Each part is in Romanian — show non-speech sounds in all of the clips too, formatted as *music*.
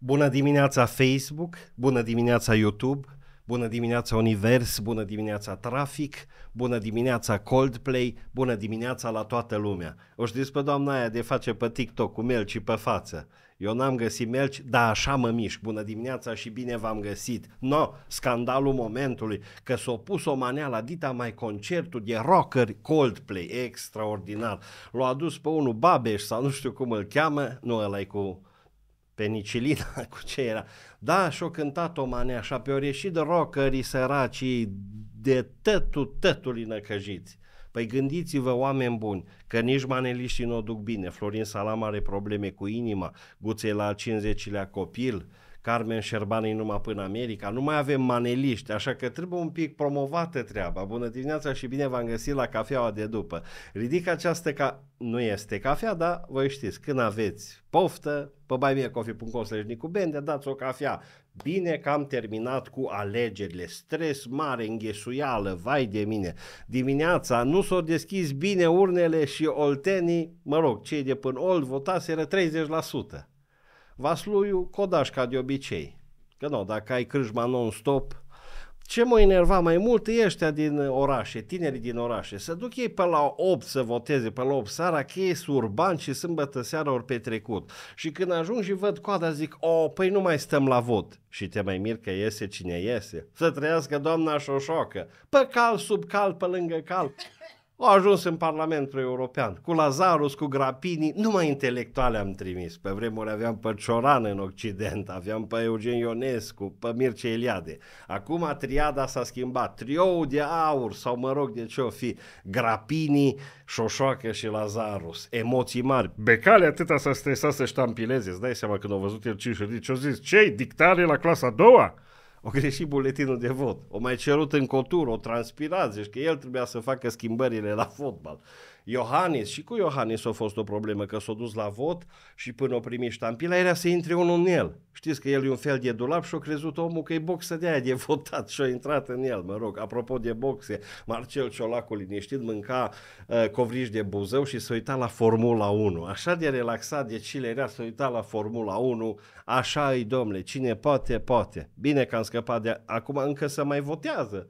Bună dimineața Facebook, bună dimineața YouTube, bună dimineața Univers, bună dimineața Trafic, bună dimineața Coldplay, bună dimineața la toată lumea. O știți pe doamna aia de face pe TikTok cu melci pe față. Eu n-am găsit melci, dar așa mă mișc. Bună dimineața și bine v-am găsit. No, scandalul momentului, că s-a pus o manea la dita mai concertul de rocker Coldplay, extraordinar. L-a adus pe unul Babeș sau nu știu cum îl cheamă, nu ăla cu penicilina, *laughs* cu ce era. Da, și-o cântat o manea așa pe o ieșit de rockării săracii de tătul tătului năcăjiți. Păi gândiți-vă, oameni buni, că nici maneliștii nu o duc bine. Florin Salam are probleme cu inima, guței la 50-lea copil, uh, Carmen Șerbanei numai până America, nu mai avem maneliști, așa că trebuie un pic promovată treaba. Bună dimineața și bine v-am găsit la cafeaua de după. Ridic această ca... nu este cafea, dar voi știți, când aveți poftă, pe buymeacoffee.com slash nicubende, dați o cafea. Bine că am terminat cu alegerile, stres mare, înghesuială, vai de mine. Dimineața nu s-au deschis bine urnele și oltenii, mă rog, cei de până old votaseră 30%. Vasluiu, codaș ca de obicei. Că nu, dacă ai crâșma non-stop, ce mă enerva mai mult e ăștia din orașe, tinerii din orașe. Să duc ei pe la 8 să voteze, pe la 8 seara, că ei sunt urbani și sâmbătă seara ori petrecut. Și când ajung și văd coada, zic, o, oh, păi nu mai stăm la vot. Și te mai mir că iese cine iese. Să trăiască doamna șoșocă. Pe cal, sub cal, pe lângă cal. Au ajuns în Parlamentul European, cu Lazarus, cu Grapini, numai intelectuale am trimis. Pe vremuri aveam pe Cioran în Occident, aveam pe Eugen Ionescu, pe Mircea Eliade. Acum triada s-a schimbat, triou de aur sau mă rog de ce o fi, Grapini, Șoșoacă și Lazarus, emoții mari. Becale atâta s-a stresat să ștampileze, îți dai seama când au văzut el cinci și ce zis, ce dictare la clasa a doua? o greșit buletinul de vot, o mai cerut în cotur, o transpirați, zici că el trebuia să facă schimbările la fotbal. Iohannis, și cu Iohannis a fost o problemă, că s-a dus la vot și până o primi ștampila era să intre unul în el. Știți că el e un fel de dulap și a crezut omul că e boxă de aia de *laughs* votat și a intrat în el, mă rog. Apropo de boxe, Marcel Ciolacu liniștit mânca uh, covriș de buzău și s-a uitat la Formula 1. Așa de relaxat de cile era să uita la Formula 1, așa e domnule, cine poate, poate. Bine că am scăpat de acum încă să mai votează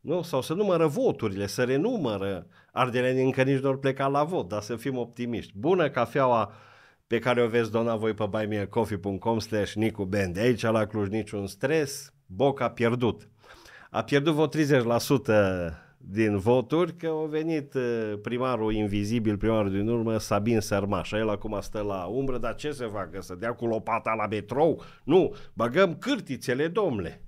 nu? sau să numără voturile, să renumără. Ardelenii încă nici nu pleca la vot, dar să fim optimiști. Bună cafeaua pe care o veți dona voi pe buymeacoffee.com slash Nicu Band. De aici la Cluj niciun stres, Boc a pierdut. A pierdut vot 30% din voturi că a venit uh, primarul invizibil, primarul din urmă, Sabin Sărmaș. El acum stă la umbră, dar ce se facă? Să dea cu lopata la metrou? Nu, băgăm cârtițele, domnule.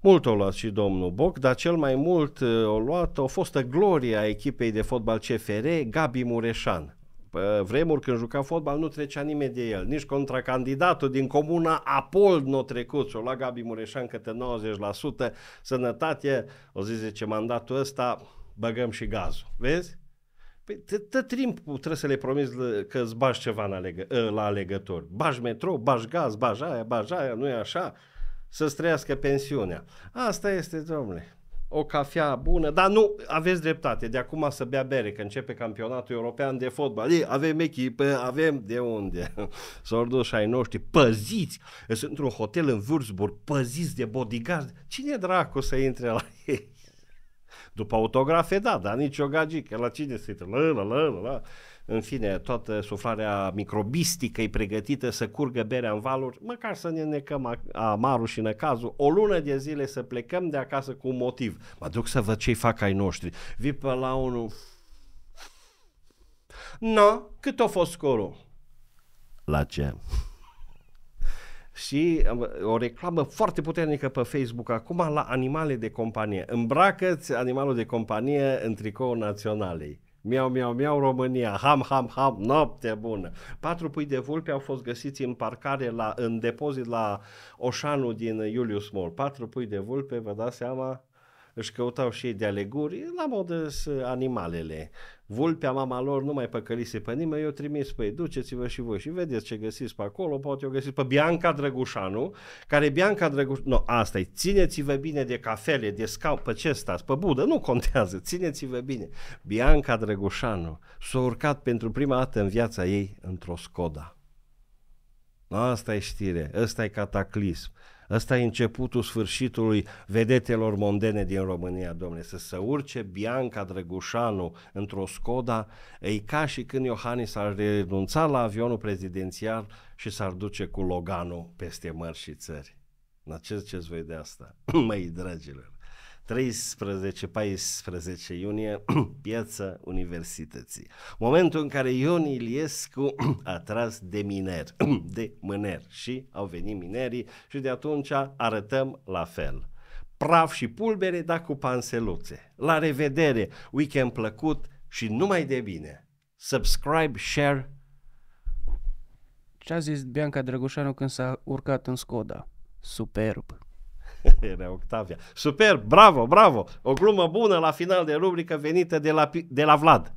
Mult o luat și domnul Boc, dar cel mai mult o uh, luat o fostă gloria echipei de fotbal CFR, Gabi Mureșan. Pe vremuri când juca fotbal nu trecea nimeni de el, nici contracandidatul din comuna Apold nu n-o trecut și o lua Gabi Mureșan câte 90% sănătate, o zi zice mandatul ăsta, băgăm și gazul, vezi? Păi tot timpul trebuie să le promiți că îți bași ceva ă, la alegători. Bași metro, bași gaz, bași aia, bași aia, nu e așa? să-ți trăiască pensiunea. Asta este, domnule, o cafea bună, dar nu, aveți dreptate, de acum să bea bere, că începe campionatul european de fotbal. Ei, avem echipă, avem de unde. s *laughs* și ai noștri, păziți, sunt într-un hotel în Würzburg, păziți de bodyguard. Cine dracu să intre la *laughs* ei? După autografe, da, dar nici o gagică. La cine se uită? La, la, la, la, la. În fine, toată suflarea microbistică e pregătită să curgă berea în valuri, măcar să ne necăm amarul și năcazul. O lună de zile să plecăm de acasă cu un motiv. Mă duc să văd ce-i fac ai noștri. Vi pe la unul... No, cât a fost scorul? La ce? și o reclamă foarte puternică pe Facebook acum la animale de companie. Îmbracă-ți animalul de companie în tricou naționalei. Miau, miau, miau România, ham, ham, ham, noapte bună. Patru pui de vulpe au fost găsiți în parcare, la, în depozit la Oșanu din Iulius Mall. Patru pui de vulpe, vă dați seama, își căutau și ei de aleguri, la modă animalele. Vulpea mama lor nu mai păcălise pe nimeni, eu trimis, păi duceți-vă și voi și vedeți ce găsiți pe acolo, poate o găsiți pe Bianca Drăgușanu, care Bianca Drăgușanu, nu asta e, țineți-vă bine de cafele, de scaun, pe ce stați, pe budă, nu contează, *laughs* țineți-vă bine. Bianca Drăgușanu s-a urcat pentru prima dată în viața ei într-o Skoda. Asta e știre, ăsta e cataclism. Ăsta e începutul sfârșitului vedetelor mondene din România, domnule. Să se urce Bianca Drăgușanu într-o Skoda, e ca și când Iohannis ar renunța la avionul prezidențial și s-ar duce cu Loganul peste mări și țări. Dar ce ce voi de asta, *clears throat* măi dragilor. 13-14 iunie, *clears throat* piața Universității. Momentul în care Ion Iliescu *clears throat* a tras de miner, *clears throat* de mâner și au venit minerii și de atunci arătăm la fel. Praf și pulbere, dar cu panseluțe. La revedere, weekend plăcut și numai de bine. Subscribe, share. Ce a zis Bianca Drăgușanu când s-a urcat în Skoda? Superb. *laughs* Era Octavia. Super, bravo, bravo! O glumă bună la final de rubrică venită de la, de la Vlad.